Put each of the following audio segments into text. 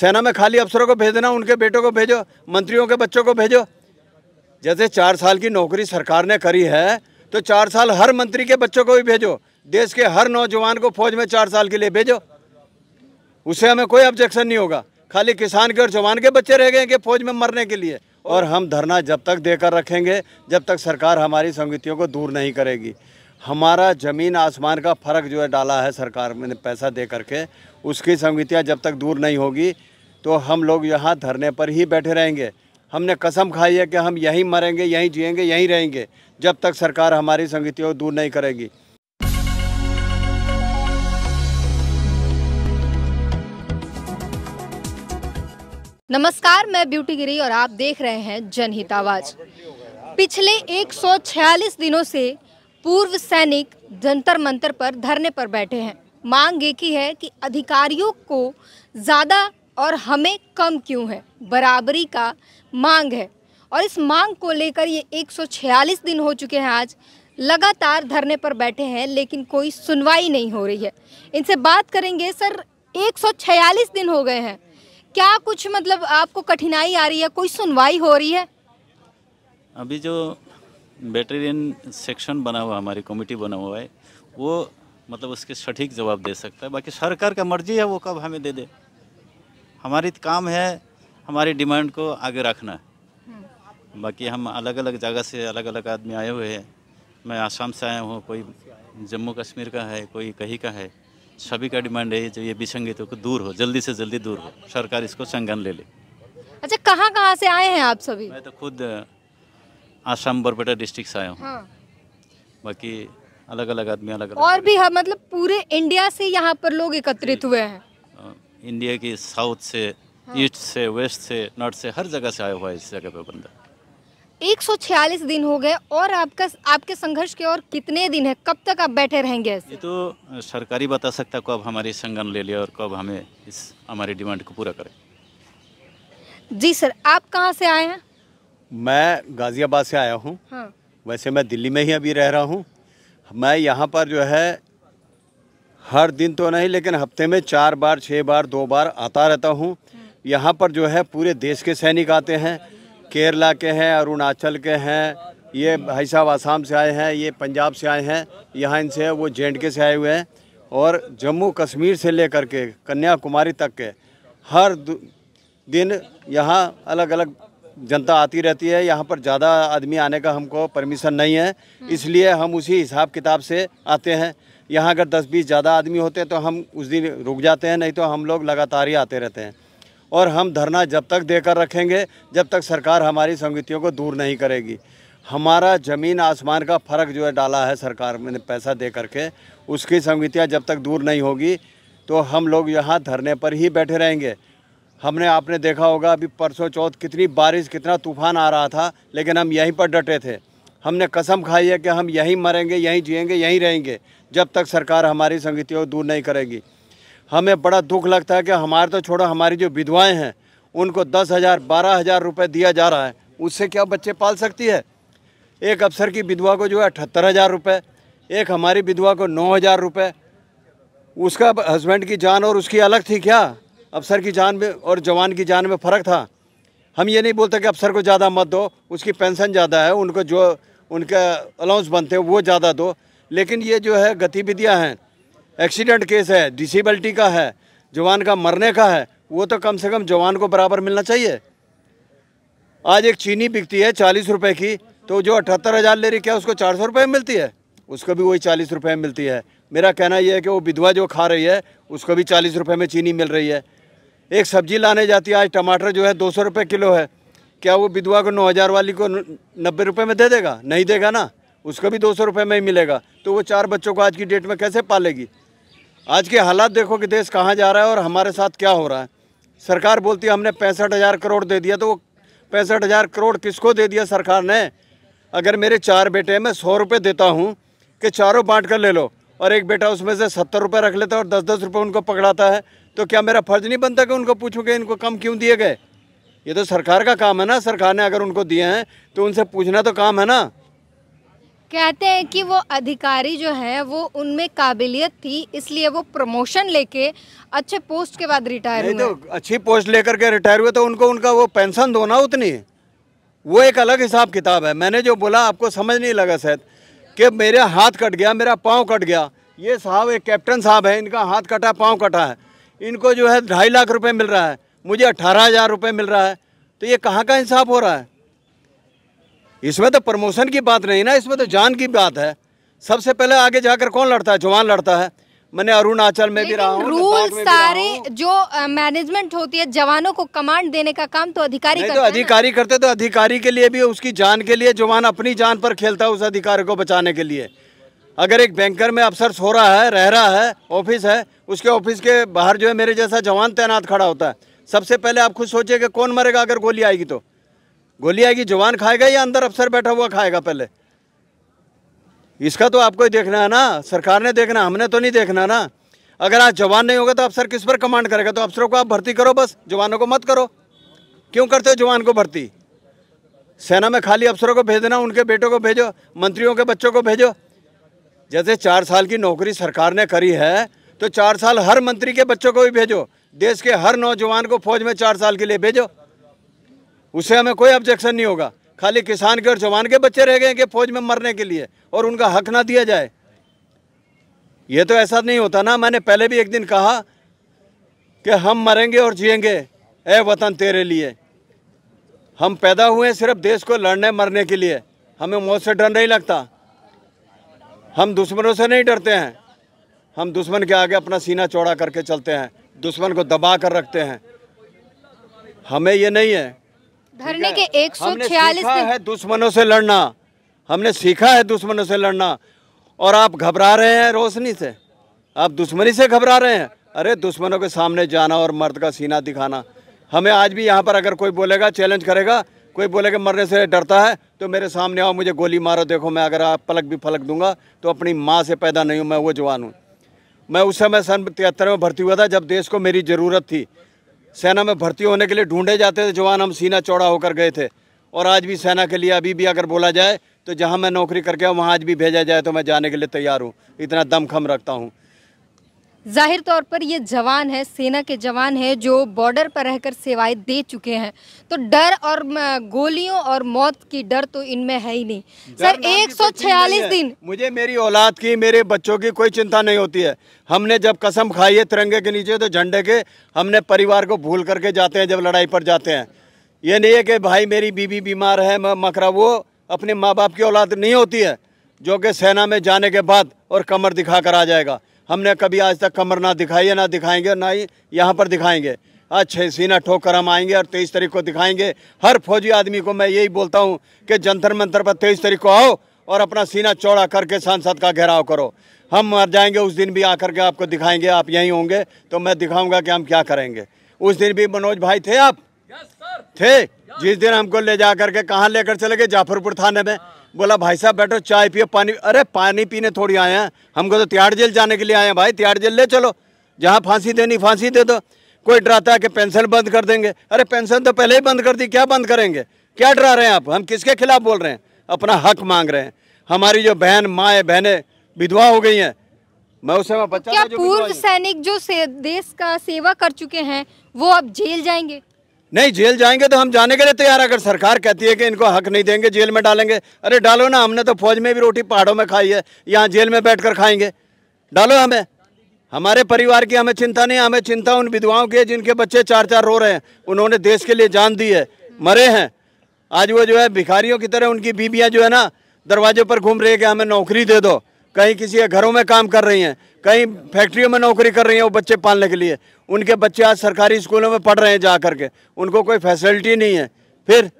सेना में खाली अफसरों को भेज देना उनके बेटों को भेजो मंत्रियों के बच्चों को भेजो जैसे चार साल की नौकरी सरकार ने करी है तो चार साल हर मंत्री के बच्चों को भी भेजो देश के हर नौजवान को फौज में चार साल के लिए भेजो उससे हमें कोई ऑब्जेक्शन नहीं होगा खाली किसान के और जवान के बच्चे रह गए कि फौज में मरने के लिए और हम धरना जब तक देकर रखेंगे जब तक सरकार हमारी संगतियों को दूर नहीं करेगी हमारा ज़मीन आसमान का फ़र्क जो है डाला है सरकार ने पैसा दे करके उसकी संगतियाँ जब तक दूर नहीं होगी तो हम लोग यहाँ धरने पर ही बैठे रहेंगे हमने कसम खाई है कि हम यहीं मरेंगे यहीं जिएंगे यहीं रहेंगे जब तक सरकार हमारी संगतियों दूर नहीं करेगी नमस्कार मैं ब्यूटी गिरी और आप देख रहे हैं जनहित आवाज पिछले 146 दिनों से पूर्व सैनिक जंतर मंतर पर धरने पर बैठे हैं मांग एक ही है कि अधिकारियों को ज़्यादा और हमें कम क्यों है बराबरी का मांग है और इस मांग को लेकर ये 146 दिन हो चुके हैं आज लगातार धरने पर बैठे हैं लेकिन कोई सुनवाई नहीं हो रही है इनसे बात करेंगे सर 146 दिन हो गए हैं क्या कुछ मतलब आपको कठिनाई आ रही है कोई सुनवाई हो रही है अभी जो वेटेरियन सेक्शन बना हुआ हमारी कमेटी बना हुआ है वो मतलब उसके सटीक जवाब दे सकता है बाकी सरकार का मर्जी है वो कब हमें दे दे हमारी तो काम है हमारी डिमांड को आगे रखना बाकी हम अलग अलग जगह से अलग अलग आदमी आए हुए हैं मैं आसाम से आया हूँ कोई जम्मू कश्मीर का है कोई कहीं का है सभी का डिमांड है जो ये विसंगतियों को दूर हो जल्दी से जल्दी दूर हो सरकार इसको संज्ञान ले ले अच्छा कहाँ कहाँ से आए हैं आप सभी मैं तो खुद आसाम बरपेटा डिस्ट्रिक्ट से आया हूँ हाँ। बाकी अलग अलग आदमी अलग, अलग और भी हाँ, मतलब पूरे इंडिया से यहाँ पर लोग एकत्रित हुए हैं इंडिया की साउथ से हाँ। ईस्ट हाँ। से वेस्ट से नॉर्थ से हर जगह से आया हुआ है इस जगह पे बंदा 146 दिन हो गए और आपका आपके संघर्ष के और कितने दिन है कब तक आप बैठे रहेंगे ऐसे? ये तो सरकारी बता सकता कब हमारी संगन ले लिया और कब हमें इस हमारी डिमांड को पूरा करें जी सर आप कहाँ से आए हैं मैं गाज़ियाबाद से आया हूँ हाँ। वैसे मैं दिल्ली में ही अभी रह रहा हूँ मैं यहाँ पर जो है हर दिन तो नहीं लेकिन हफ्ते में चार बार छः बार दो बार आता रहता हूँ यहाँ पर जो है पूरे देश के सैनिक आते हैं केरला के हैं अरुणाचल के हैं ये भाई साहब आसाम से आए हैं ये पंजाब से आए हैं यहाँ इनसे वो जे के से आए हुए हैं और जम्मू कश्मीर से लेकर के कन्याकुमारी तक के हर दिन यहाँ अलग अलग जनता आती रहती है यहाँ पर ज़्यादा आदमी आने का हमको परमिशन नहीं है हम्म। इसलिए हम उसी हिसाब किताब से आते हैं यहाँ अगर दस बीस ज़्यादा आदमी होते हैं तो हम उस दिन रुक जाते हैं नहीं तो हम लोग लगातार ही आते रहते हैं और हम धरना जब तक देकर रखेंगे जब तक सरकार हमारी संगतियों को दूर नहीं करेगी हमारा ज़मीन आसमान का फ़र्क जो है डाला है सरकार ने पैसा दे करके उसकी संगतियाँ जब तक दूर नहीं होगी तो हम लोग यहाँ धरने पर ही बैठे रहेंगे हमने आपने देखा होगा अभी परसों चौथ कितनी बारिश कितना तूफान आ रहा था लेकिन हम यहीं पर डटे थे हमने कसम खाई है कि हम यहीं मरेंगे यहीं जिएंगे यहीं रहेंगे जब तक सरकार हमारी संगतियों को दूर नहीं करेगी हमें बड़ा दुख लगता है कि हमारे तो छोड़ो हमारी जो विधवाएँ हैं उनको दस हज़ार बारह हज़ार रुपये दिया जा रहा है उससे क्या बच्चे पाल सकती है एक अफसर की विधवा को जो है अठहत्तर हज़ार रुपये एक हमारी विधवा को नौ हज़ार रुपये उसका हस्बैंड की जान और उसकी अलग थी क्या अफसर की जान में और जवान की जान में फ़र्क था हम ये नहीं बोलते कि अफसर को ज़्यादा मत दो उसकी पेंशन ज़्यादा है उनको जो उनका अलाउंस बनते हैं वो ज़्यादा दो लेकिन ये जो है गतिविधियाँ हैं एक्सीडेंट केस है डिसेबलिटी का है जवान का मरने का है वो तो कम से कम जवान को बराबर मिलना चाहिए आज एक चीनी बिकती है चालीस रुपये की तो जो अठहत्तर हज़ार ले रही क्या उसको चार सौ रुपये में मिलती है उसको भी वही चालीस रुपये में मिलती है मेरा कहना यह है कि वो विधवा जो खा रही है उसको भी चालीस रुपये में चीनी मिल रही है एक सब्जी लाने जाती है आज टमाटर जो है दो सौ रुपये किलो है क्या वो विधवा को नौ हज़ार वाली को नब्बे रुपये में दे देगा नहीं देगा ना उसको भी दो सौ रुपये में ही मिलेगा तो वो चार बच्चों को आज की डेट में कैसे पालेगी आज के हालात देखो कि देश कहाँ जा रहा है और हमारे साथ क्या हो रहा है सरकार बोलती है हमने पैंसठ हज़ार करोड़ दे दिया तो वो पैंसठ हज़ार करोड़ किसको दे दिया सरकार ने अगर मेरे चार बेटे हैं मैं सौ रुपये देता हूँ कि चारों बांट कर ले लो और एक बेटा उसमें से सत्तर रुपये रख लेता है और दस दस रुपये उनको पकड़ाता है तो क्या मेरा फर्ज नहीं बनता कि उनको पूछूंगे कि इनको कम क्यों दिए गए ये तो सरकार का काम है ना सरकार ने अगर उनको दिए हैं तो उनसे पूछना तो काम है ना कहते हैं कि वो अधिकारी जो है वो उनमें काबिलियत थी इसलिए वो प्रमोशन लेके अच्छे पोस्ट के बाद रिटायर हुए तो अच्छी पोस्ट लेकर के रिटायर हुए तो उनको उनका वो पेंशन दो ना उतनी वो एक अलग हिसाब किताब है मैंने जो बोला आपको समझ नहीं लगा शायद कि मेरा हाथ कट गया मेरा पाँव कट गया ये साहब एक कैप्टन साहब है इनका हाथ कटा पाँव कटा है इनको जो है ढाई लाख रुपए मिल रहा है मुझे अट्ठारह हज़ार रुपये मिल रहा है तो ये कहाँ का इंसाफ हो रहा है इसमें तो प्रमोशन की बात नहीं ना इसमें तो जान की बात है सबसे पहले आगे जाकर कौन लड़ता है जवान लड़ता है मैंने अरुणाचल में भी रहा हूँ रूल सारे जो मैनेजमेंट होती है जवानों को कमांड देने का काम तो अधिकारी तो करते तो अधिकारी करते तो अधिकारी के लिए भी उसकी जान के लिए जवान अपनी जान पर खेलता है उस अधिकारी को बचाने के लिए अगर एक बैंकर में अफसर सो रहा है रह रहा है ऑफिस है उसके ऑफिस के बाहर जो है मेरे जैसा जवान तैनात खड़ा होता है सबसे पहले आप खुद सोचिए कि कौन मरेगा अगर गोली आएगी तो गोली आएगी जवान खाएगा या अंदर अफसर बैठा हुआ खाएगा पहले इसका तो आपको ही देखना है ना सरकार ने देखना हमने तो नहीं देखना ना अगर आज जवान नहीं होगा तो अफसर किस पर कमांड करेगा तो अफसरों को आप भर्ती करो बस जवानों को मत करो क्यों करते हो जवान को भर्ती सेना में खाली अफसरों को भेजना उनके बेटों को भेजो मंत्रियों के बच्चों को भेजो जैसे चार साल की नौकरी सरकार ने करी है तो चार साल हर मंत्री के बच्चों को भी भेजो देश के हर नौजवान को फौज में चार साल के लिए भेजो उससे हमें कोई ऑब्जेक्शन नहीं होगा खाली किसान के और जवान के बच्चे रह गए कि फौज में मरने के लिए और उनका हक ना दिया जाए ये तो ऐसा नहीं होता ना मैंने पहले भी एक दिन कहा कि हम मरेंगे और जिएंगे ए वतन तेरे लिए हम पैदा हुए सिर्फ देश को लड़ने मरने के लिए हमें मौत से डर नहीं लगता हम दुश्मनों से नहीं डरते हैं हम दुश्मन के आगे अपना सीना चौड़ा करके चलते हैं दुश्मन को दबा कर रखते हैं हमें ये नहीं है धरने के एक सौ छियालीस है दुश्मनों से लड़ना हमने सीखा है दुश्मनों से लड़ना और आप घबरा रहे हैं रोशनी से आप दुश्मनी से घबरा रहे हैं अरे दुश्मनों के सामने जाना और मर्द का सीना दिखाना हमें आज भी यहाँ पर अगर कोई बोलेगा चैलेंज करेगा कोई बोले कि मरने से डरता है तो मेरे सामने आओ मुझे गोली मारो देखो मैं अगर आप पलक भी फलक दूंगा तो अपनी माँ से पैदा नहीं हूँ मैं वो जवान हूँ मैं उस समय सन तिहत्तर में भर्ती हुआ था जब देश को मेरी ज़रूरत थी सेना में भर्ती होने के लिए ढूंढे जाते थे जवान हम सीना चौड़ा होकर गए थे और आज भी सेना के लिए अभी भी अगर बोला जाए तो जहाँ मैं नौकरी करके आऊँ वहाँ आज भी भेजा जाए तो मैं जाने के लिए तैयार हूँ इतना दमखम रखता हूँ जाहिर तौर पर ये जवान है सेना के जवान है जो बॉर्डर पर रहकर सेवाएं दे चुके हैं तो डर और गोलियों और मौत की डर तो इनमें है ही नहीं सर 146 दिन मुझे मेरी औलाद की मेरे बच्चों की कोई चिंता नहीं होती है हमने जब कसम खाई है तिरंगे के नीचे तो झंडे के हमने परिवार को भूल करके जाते हैं जब लड़ाई पर जाते हैं ये नहीं है कि भाई मेरी बीबी बीमार है मकरा वो अपने माँ बाप की औलाद नहीं होती है जो कि सेना में जाने के बाद और कमर दिखा कर आ जाएगा हमने कभी आज तक कमर ना दिखाई है ना दिखाएंगे ना ही यहाँ पर दिखाएंगे अच्छे सीना ठोक कर हम आएंगे और तेईस तारीख को दिखाएंगे हर फौजी आदमी को मैं यही बोलता हूँ कि जंतर मंतर पर तेईस तारीख को आओ और अपना सीना चौड़ा करके सांसद का घेराव करो हम मर जाएंगे उस दिन भी आकर के आपको दिखाएंगे आप यहीं होंगे तो मैं दिखाऊंगा कि हम क्या करेंगे उस दिन भी मनोज भाई थे आप yes, थे yes. जिस दिन हमको ले जा करके कहाँ लेकर चले गए जाफरपुर थाने में बोला भाई साहब बैठो चाय पियो पानी अरे पानी पीने थोड़ी आए हैं हमको तो तिहाड़ जेल जाने के लिए आए हैं भाई तिहाड़ जेल ले चलो जहाँ फांसी देनी फांसी दे दो कोई डराता है कि पेंशन बंद कर देंगे अरे पेंशन तो पहले ही बंद कर दी क्या बंद करेंगे क्या डरा रहे हैं आप हम किसके खिलाफ बोल रहे हैं अपना हक मांग रहे हैं हमारी जो बहन माए बहने विधवा हो गई हैं मैं उसे मैं बच्चा क्या पूर्व सैनिक जो देश का सेवा कर चुके हैं वो अब जेल जाएंगे नहीं जेल जाएंगे तो हम जाने के लिए तैयार अगर सरकार कहती है कि इनको हक नहीं देंगे जेल में डालेंगे अरे डालो ना हमने तो फौज में भी रोटी पहाड़ों में खाई है यहाँ जेल में बैठ कर खाएंगे डालो हमें हमारे परिवार की हमें चिंता नहीं हमें चिंता उन विधवाओं की है जिनके बच्चे चार चार रो रहे हैं उन्होंने देश के लिए जान दी है मरे हैं आज वो जो है भिखारियों की तरह उनकी बीबियाँ जो है ना दरवाजे पर घूम रही है कि हमें नौकरी दे दो कहीं किसी के घरों में काम कर रही हैं कहीं फैक्ट्रियों में नौकरी कर रही हैं वो बच्चे पालने के लिए उनके बच्चे आज सरकारी स्कूलों में पढ़ रहे हैं जा करके उनको कोई फैसिलिटी नहीं है फिर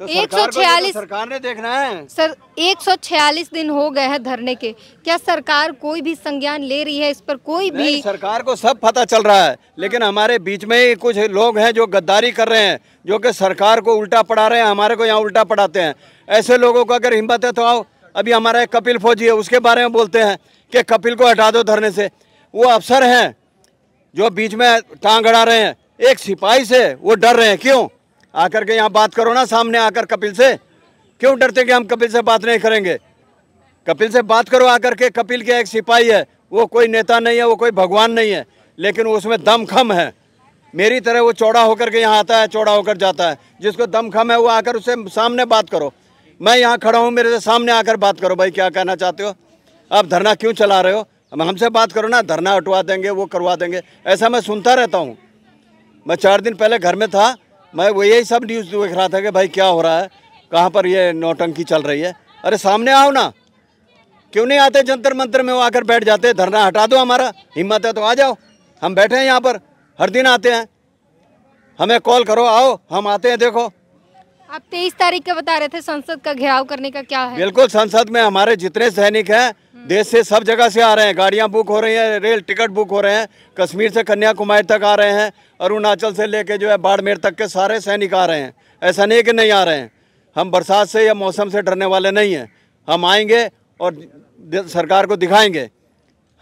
तो तो एक सौ छियालीस सरकार ने देखना है सर एक सौ छियालीस दिन हो गए हैं धरने के क्या सरकार कोई भी संज्ञान ले रही है इस पर कोई भी सरकार को सब पता चल रहा है लेकिन हमारे बीच में ही कुछ लोग हैं जो गद्दारी कर रहे हैं जो कि सरकार को उल्टा पढ़ा रहे हैं हमारे को यहाँ उल्टा पढ़ाते हैं ऐसे लोगों को अगर हिम्मत है तो आओ अभी हमारा एक कपिल फौजी है उसके बारे में बोलते हैं कि कपिल को हटा दो धरने से वो अफसर हैं जो बीच में टांग अड़ा रहे हैं एक सिपाही से वो डर रहे हैं क्यों आकर के यहाँ बात करो ना सामने आकर कपिल से क्यों डरते कि हम कपिल से बात नहीं करेंगे कपिल से बात करो आकर के कपिल के एक सिपाही है वो कोई नेता नहीं है वो कोई भगवान नहीं है लेकिन उसमें दम खम है मेरी तरह वो चौड़ा होकर के यहाँ आता है चौड़ा होकर जाता है जिसको दम खम है वो आकर उससे सामने बात करो मैं यहाँ खड़ा हूँ मेरे से सामने आकर बात करो भाई क्या कहना चाहते हो आप धरना क्यों चला रहे हो हम हमसे बात करो ना धरना हटवा देंगे वो करवा देंगे ऐसा मैं सुनता रहता हूँ मैं चार दिन पहले घर में था मैं वो यही सब न्यूज़ देख रहा था कि भाई क्या हो रहा है कहाँ पर ये नौटंकी चल रही है अरे सामने आओ ना क्यों नहीं आते जंतर मंतर में वो आकर बैठ जाते धरना हटा दो हमारा हिम्मत है तो आ जाओ हम बैठे हैं यहाँ पर हर दिन आते हैं हमें कॉल करो आओ हम आते हैं देखो आप तेईस तारीख का बता रहे थे संसद का घेराव करने का क्या है बिल्कुल संसद में हमारे जितने सैनिक हैं हम्म। देश से सब जगह से आ रहे हैं गाड़ियां बुक हो रही हैं रेल टिकट बुक हो रहे हैं कश्मीर से कन्याकुमारी तक आ रहे हैं अरुणाचल से लेके जो है बाड़मेर तक के सारे सैनिक आ रहे हैं ऐसा नहीं है कि नहीं आ रहे हैं हम बरसात से या मौसम से डरने वाले नहीं हैं हम आएंगे और सरकार को दिखाएंगे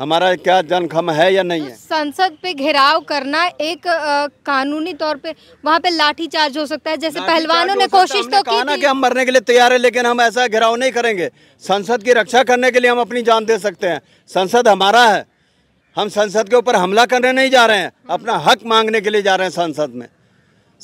हमारा क्या जनखम है या नहीं तो है संसद पे घेराव करना एक आ, कानूनी तौर पे वहाँ पे लाठी चार्ज हो सकता है जैसे पहलवानों ने कोशिश तो की थी। कि हम मरने के लिए तैयार है लेकिन हम ऐसा घेराव नहीं करेंगे संसद की रक्षा करने के लिए हम अपनी जान दे सकते हैं संसद हमारा है हम संसद के ऊपर हमला करने नहीं जा रहे हैं अपना हक मांगने के लिए जा रहे हैं संसद में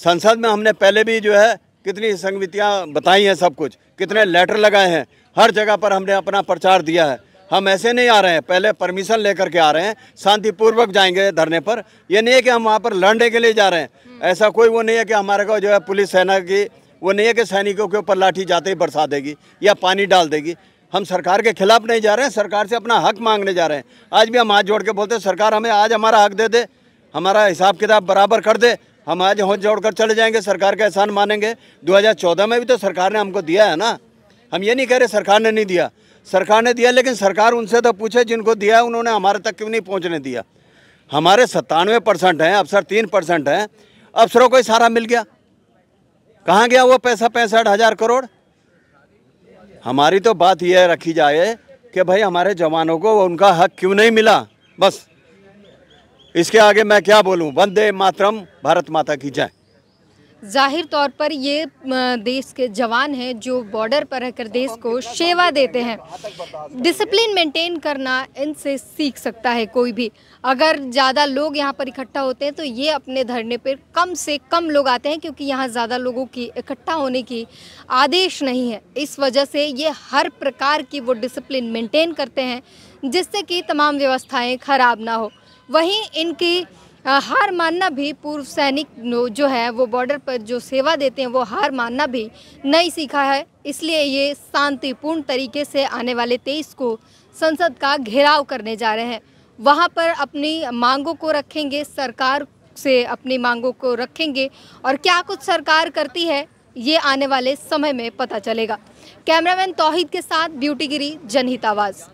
संसद में हमने पहले भी जो है कितनी संगतियाँ बताई हैं सब कुछ कितने लेटर लगाए हैं हर जगह पर हमने अपना प्रचार दिया है हम ऐसे नहीं आ रहे हैं पहले परमिशन लेकर के आ रहे हैं शांतिपूर्वक जाएंगे धरने पर ये नहीं है कि हम वहाँ पर लड़ने के लिए जा रहे हैं हम्म। ऐसा कोई वो नहीं है कि हमारे को जो है पुलिस सेना की वो नहीं है कि सैनिकों के ऊपर लाठी जाते ही बरसा देगी या पानी डाल देगी हम सरकार के खिलाफ नहीं जा रहे हैं सरकार से अपना हक मांगने जा रहे हैं आज भी हम हाथ जोड़ के बोलते हैं सरकार हमें आज हमारा हक दे दे हमारा हिसाब किताब बराबर कर दे हम आज हाथ जोड़ कर चले जाएंगे सरकार का एहसान मानेंगे 2014 में भी तो सरकार ने हमको दिया है ना हम ये नहीं कह रहे सरकार ने नहीं दिया सरकार ने दिया लेकिन सरकार उनसे तो पूछे जिनको दिया है उन्होंने हमारे तक क्यों नहीं पहुंचने दिया हमारे सत्तानवे परसेंट हैं अफसर तीन परसेंट हैं अफसरों को ही सारा मिल गया कहाँ गया वो पैसा पैंसठ हज़ार करोड़ हमारी तो बात यह रखी जाए कि भाई हमारे जवानों को उनका हक क्यों नहीं मिला बस इसके आगे मैं क्या बोलूँ वंदे मातरम भारत माता की जय जाहिर तौर पर ये देश के जवान हैं जो बॉर्डर पर रहकर देश को सेवा देते हैं डिसिप्लिन मेंटेन करना इनसे सीख सकता है कोई भी अगर ज़्यादा लोग यहाँ पर इकट्ठा होते हैं तो ये अपने धरने पर कम से कम लोग आते हैं क्योंकि यहाँ ज़्यादा लोगों की इकट्ठा होने की आदेश नहीं है इस वजह से ये हर प्रकार की वो डिसिप्लिन मेंटेन करते हैं जिससे कि तमाम व्यवस्थाएँ खराब ना हो वहीं इनकी हार मानना भी पूर्व सैनिक जो है वो बॉर्डर पर जो सेवा देते हैं वो हार मानना भी नहीं सीखा है इसलिए ये शांतिपूर्ण तरीके से आने वाले तेईस को संसद का घेराव करने जा रहे हैं वहाँ पर अपनी मांगों को रखेंगे सरकार से अपनी मांगों को रखेंगे और क्या कुछ सरकार करती है ये आने वाले समय में पता चलेगा कैमरामैन तोहिद के साथ ब्यूटीगिरी जनहित आवाज़